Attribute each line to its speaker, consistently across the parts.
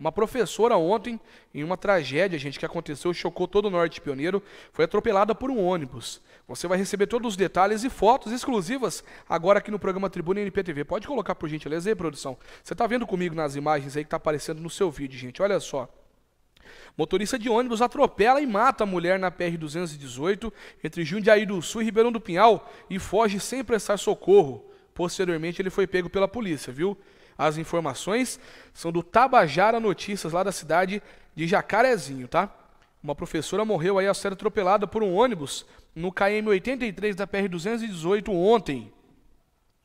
Speaker 1: Uma professora ontem, em uma tragédia, gente, que aconteceu, chocou todo o norte pioneiro, foi atropelada por um ônibus. Você vai receber todos os detalhes e fotos exclusivas agora aqui no programa Tribuna NPTV. Pode colocar por gentileza aí, produção. Você está vendo comigo nas imagens aí que está aparecendo no seu vídeo, gente. Olha só. Motorista de ônibus atropela e mata a mulher na PR-218 entre Jundiaí do Sul e Ribeirão do Pinhal e foge sem prestar socorro. Posteriormente, ele foi pego pela polícia, viu? As informações são do Tabajara Notícias, lá da cidade de Jacarezinho, tá? Uma professora morreu aí ao ser atropelada por um ônibus no KM 83 da PR 218 ontem.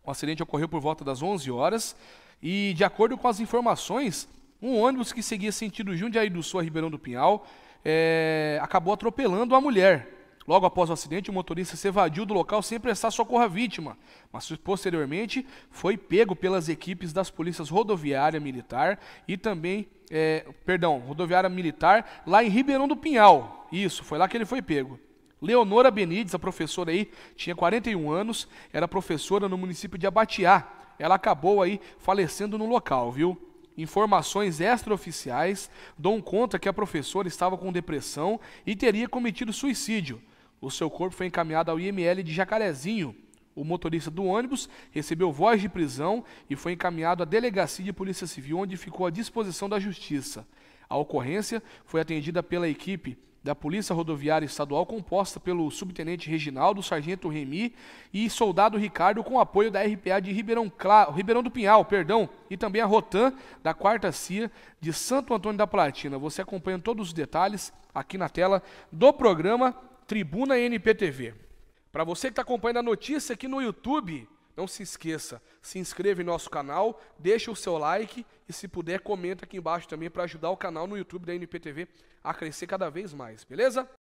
Speaker 1: O acidente ocorreu por volta das 11 horas e, de acordo com as informações, um ônibus que seguia sentido Jundiaí do Sul a Ribeirão do Pinhal é, acabou atropelando a mulher. Logo após o acidente, o motorista se evadiu do local sem prestar socorro à vítima, mas posteriormente foi pego pelas equipes das polícias rodoviária militar e também, é, perdão, rodoviária militar lá em Ribeirão do Pinhal. Isso, foi lá que ele foi pego. Leonora Benítez, a professora aí, tinha 41 anos, era professora no município de Abatiá. Ela acabou aí falecendo no local, viu? Informações extraoficiais dão conta que a professora estava com depressão e teria cometido suicídio. O seu corpo foi encaminhado ao IML de Jacarezinho. O motorista do ônibus recebeu voz de prisão e foi encaminhado à delegacia de polícia civil, onde ficou à disposição da justiça. A ocorrência foi atendida pela equipe da Polícia Rodoviária Estadual, composta pelo subtenente Reginaldo, sargento Remy e soldado Ricardo, com apoio da RPA de Ribeirão, Cla... Ribeirão do Pinhal, perdão, e também a Rotan, da 4 CIA de Santo Antônio da Platina. Você acompanha todos os detalhes aqui na tela do programa Tribuna NPTV. Para você que está acompanhando a notícia aqui no YouTube, não se esqueça, se inscreva em nosso canal, deixa o seu like e se puder comenta aqui embaixo também para ajudar o canal no YouTube da NPTV a crescer cada vez mais, beleza?